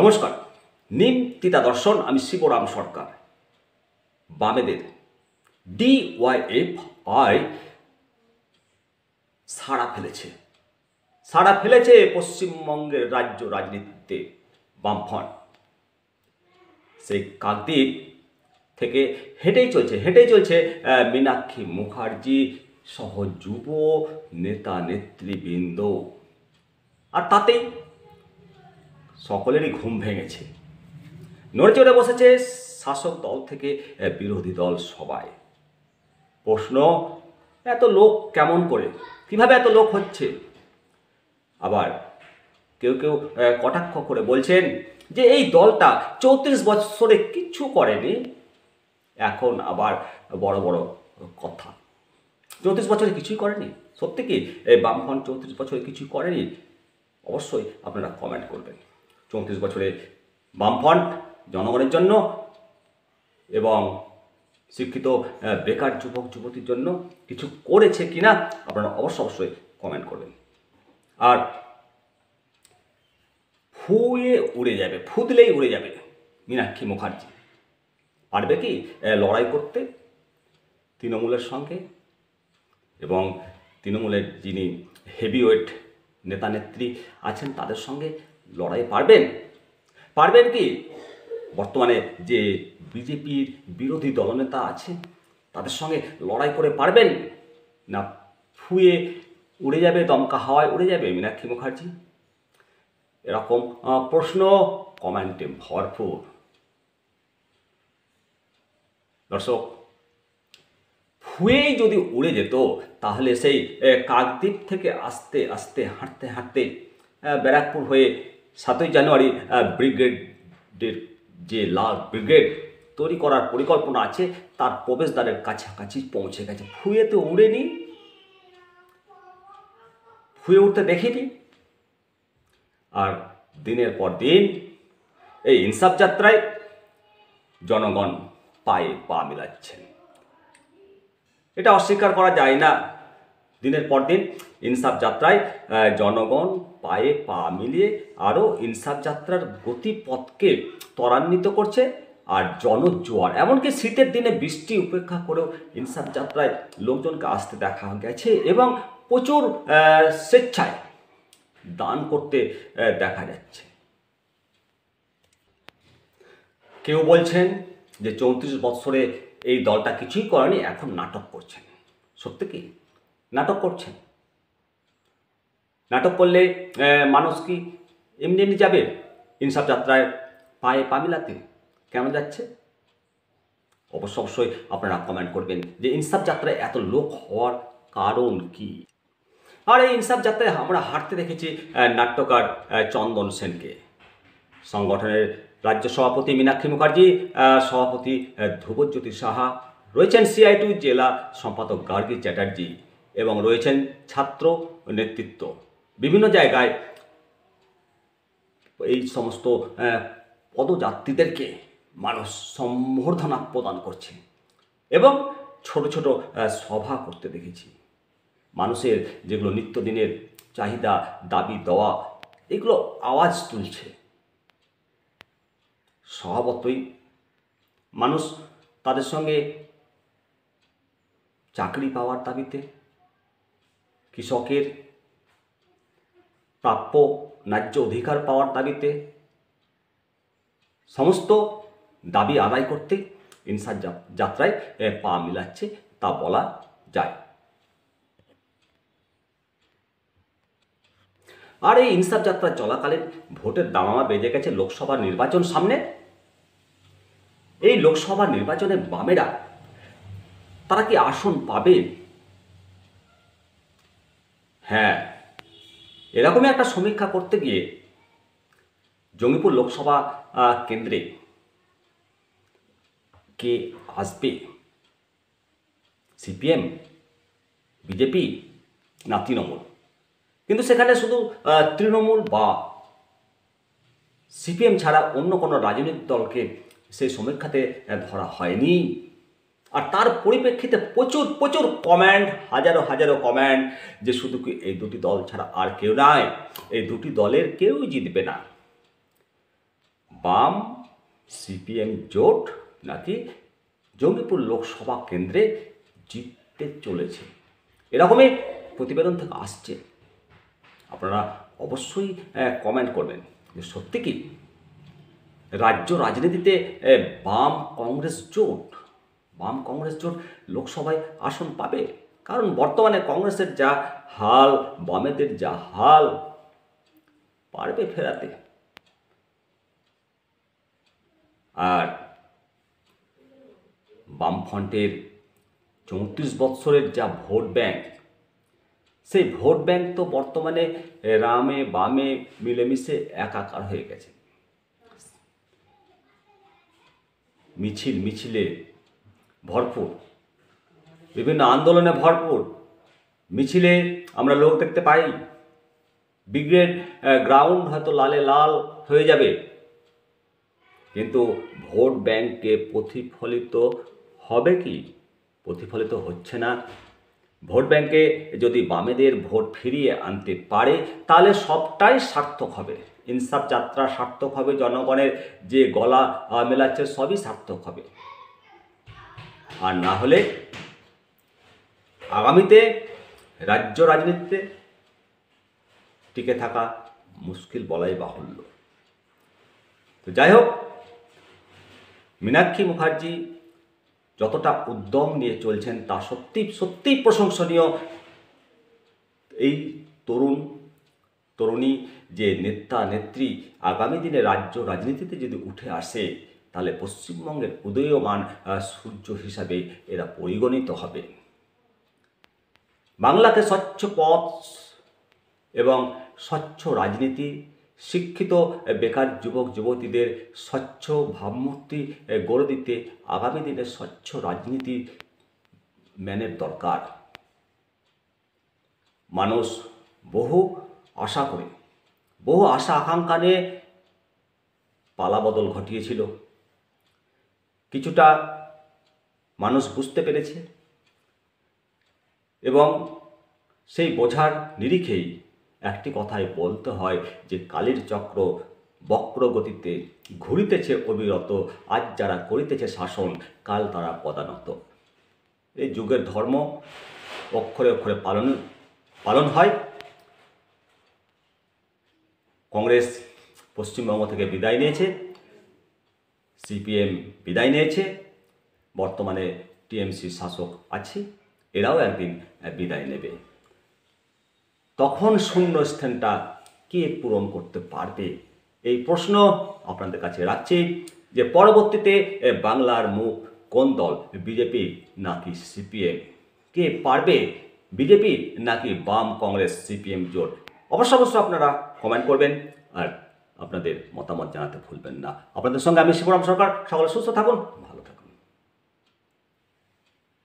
নমস্কার নিম তিতা দর্শন আমি শিবরাম সরকার বামেদের ডিওয়াইএফ আই সাড়া ফেলেছে সাড়া ফেলেছে পশ্চিমবঙ্গের রাজ্য রাজনীতিতে বামফ্রন্ট সেই কাকদ্বীপ থেকে হেঁটেই চলছে হেঁটেই চলছে মীনাক্ষী মুখার্জি সহ যুব নেতা নেতৃবৃন্দ আর তাতেই সকলেরই ঘুম ভেঙেছে নড়েচড়ে বসেছে শাসক দল থেকে বিরোধী দল সবাই প্রশ্ন এত লোক কেমন করে কিভাবে এত লোক হচ্ছে আবার কেউ কেউ কটাক্ষ করে বলছেন যে এই দলটা চৌত্রিশ বছরে কিচ্ছু করেনি এখন আবার বড় বড় কথা চৌত্রিশ বছরে কিছুই করেনি সত্যি কি এই বামফ্রন্ট চৌত্রিশ বছরে কিছুই করেনি অবশ্যই আপনারা কমেন্ট করবেন চৌত্রিশ বছরে বামফ্রন্ট জনগণের জন্য এবং শিক্ষিত বেকার যুবক যুবতীর জন্য কিছু করেছে কিনা আপনারা অবশ্য অবশ্যই কমেন্ট করবেন আর ফুয়ে উড়ে যাবে ফুদলেই উড়ে যাবে মীনাক্ষী মুখার্জি পারবে কি লড়াই করতে তৃণমূলের সঙ্গে এবং তৃণমূলের যিনি হেভিওয়েট নেতা নেত্রী আছেন তাদের সঙ্গে লড়াই পারবেন পারবেন কি বর্তমানে যে বিজেপির বিরোধী দলনেতা আছে তাদের সঙ্গে লড়াই করে পারবেন না ফুয়ে উড়ে যাবে দমকা হাওয়ায় উড়ে যাবে মীনাক্ষী মুখার্জি এরকম প্রশ্ন কমেন্টে ভরপুর দর্শক ফুয়েই যদি উড়ে যেত তাহলে সেই কাকদ্বীপ থেকে আস্তে আস্তে হাঁটতে হাঁটতে ব্যারাকপুর হয়ে সাতই জানুয়ারি ব্রিগেডের যে লাল ব্রিগেড তৈরি করার পরিকল্পনা আছে তার প্রবেশদ্বারের কাছাকাছি পৌঁছে গেছে তো উড়েনি ফুয়ে উঠতে দেখিনি আর দিনের পর দিন এই ইনসাফ যাত্রায় জনগণ পায়ে পা মিলাচ্ছেন এটা অস্বীকার করা যায় না দিনের পর দিন ইনসাফ যাত্রায় জনগণ পায়ে পা মিলিয়ে আরও ইনসাফ যাত্রার গতিপথকে ত্বরান্বিত করছে আর জনজোয়ার এমনকি শীতের দিনে বৃষ্টি উপেক্ষা করেও ইনসাফ যাত্রায় লোকজনকে আসতে দেখা গেছে এবং প্রচুর স্বেচ্ছায় দান করতে দেখা যাচ্ছে কেউ বলছেন যে চৌত্রিশ বৎসরে এই দলটা কিছুই করেনি এখন নাটক করছেন সত্যি কি নাটক করছেন নাটক করলে মানুষ কি এমনি এমনি যাবে ইনসাফ যাত্রায় পায়ে পা মিলাতে কেন যাচ্ছে অবশ্য অবশ্যই আপনারা কমেন্ট করবেন যে ইনসাফ যাত্রায় এত লোক হওয়ার কারণ কি আর এই ইনসাফ যাত্রায় আমরা হাঁটতে দেখেছি নাট্যকার চন্দন সেনকে সংগঠনের রাজ্য সভাপতি মীনাক্ষী মুখার্জি সভাপতি ধ্রুবজ্যোতি সাহা রয়েছেন সিআইটু জেলা সম্পাদক গার্গী চ্যাটার্জি এবং রয়েছেন ছাত্র নেতৃত্ব বিভিন্ন জায়গায় এই সমস্ত পদযাত্রীদেরকে মানুষ সম্বর্ধনা প্রদান করছে এবং ছোট ছোট সভা করতে দেখেছি মানুষের যেগুলো নিত্যদিনের চাহিদা দাবি দেওয়া এগুলো আওয়াজ তুলছে স্বভাবতই মানুষ তাদের সঙ্গে চাকরি পাওয়ার দাবিতে কৃষকের প্রাপ্য ন্যায্য অধিকার পাওয়ার দাবিতে সমস্ত দাবি আদায় করতে ইনসার যাত্রায় পা মিলাচ্ছে তা বলা যায় আর এই ইনসার যাত্রা চলাকালীন ভোটের দামামা বেজে গেছে লোকসভা নির্বাচন সামনে এই লোকসভা নির্বাচনে বামেরা তারা কি আসন পাবে হ্যাঁ এরকমই একটা সমীক্ষা করতে গিয়ে জঙ্গিপুর লোকসভা কেন্দ্রে কে আসবে সিপিএম বিজেপি না তৃণমূল কিন্তু সেখানে শুধু তৃণমূল বা সিপিএম ছাড়া অন্য কোনো রাজনৈতিক দলকে সেই সমীক্ষাতে ধরা হয়নি আর তার পরিপ্রেক্ষিতে প্রচুর প্রচুর কমেন্ট হাজারো হাজারো কমেন্ট যে শুধু কি এই দুটি দল ছাড়া আর কেউ নাই এই দুটি দলের কেউ জিতবে না বাম সিপিএম জোট নাকি জঙ্গিপুর লোকসভা কেন্দ্রে জিততে চলেছে এরকমই প্রতিবেদন থেকে আসছে আপনারা অবশ্যই কমেন্ট করবেন যে সত্যি কি রাজ্য রাজনীতিতে বাম কংগ্রেস জোট বাম কংগ্রেস জোট লোকসভায় আসন পাবে কারণ বর্তমানে কংগ্রেসের যা হাল বামেদের যা হাল পারবে ফেরাতে আর বামফ্রন্টের চৌত্রিশ বৎসরের যা ভোট ব্যাংক সেই ভোট ব্যাংক তো বর্তমানে রামে বামে মিলেমিশে একাকার হয়ে গেছে মিছিল মিছিলে ভরপুর বিভিন্ন আন্দোলনে ভরপুর মিছিলে আমরা লোক দেখতে পাই ব্রিগেড গ্রাউন্ড হয়তো লালে লাল হয়ে যাবে কিন্তু ভোট ব্যাংকে প্রতিফলিত হবে কি প্রতিফলিত হচ্ছে না ভোট ব্যাংকে যদি বামেদের ভোট ফিরিয়ে আনতে পারে তাহলে সবটাই সার্থক হবে ইনসাফ যাত্রা সার্থক হবে জনগণের যে গলা মেলাচ্ছে সবই সার্থক হবে আর না হলে আগামীতে রাজ্য রাজনীতিতে টিকে থাকা মুশকিল বলাই বাহুল্য তো যাই হোক মীনাক্ষী মুখার্জি যতটা উদ্যম নিয়ে চলছেন তা সত্যি সত্যিই প্রশংসনীয় এই তরুণ তরুণী যে নেতা নেত্রী আগামী দিনে রাজ্য রাজনীতিতে যদি উঠে আসে তাহলে পশ্চিমবঙ্গের উদয়মান সূর্য হিসাবে এরা পরিগণিত হবে বাংলাকে স্বচ্ছ পথ এবং স্বচ্ছ রাজনীতি শিক্ষিত বেকার যুবক যুবতীদের স্বচ্ছ ভাবমূর্তি গড়ে দিতে আগামী দিনে স্বচ্ছ রাজনীতি ম্যানের দরকার মানুষ বহু আশা করে বহু আশা আকাঙ্ক্ষা নিয়ে পালাবদল ঘটিয়েছিল কিছুটা মানুষ বুঝতে পেরেছে এবং সেই বোঝার নিরিখেই একটি কথাই বলতে হয় যে কালীর চক্র বক্রগতিতে ঘুরিতেছে অবিরত আজ যারা করিতেছে শাসন কাল তারা পদানত এই যুগের ধর্ম অক্ষরে অক্ষরে পালন পালন হয় কংগ্রেস পশ্চিমবঙ্গ থেকে বিদায় নিয়েছে সিপিএম বিদায় নিয়েছে বর্তমানে টিএমসি শাসক আছে এরাও একদিন বিদায় নেবে তখন শূন্যস্থানটা কে পূরণ করতে পারবে এই প্রশ্ন আপনাদের কাছে রাখছি যে পরবর্তীতে বাংলার মুখ কোন দল বিজেপি নাকি সিপিএম কে পারবে বিজেপি নাকি বাম কংগ্রেস সিপিএম জোট অবশ্য অবশ্য আপনারা কমেন্ট করবেন আর আপনাদের মতামত জানাতে ভুলবেন না আপনাদের সঙ্গে আমি শিবরাম সরকার সকলে সুস্থ থাকুন ভালো থাকুন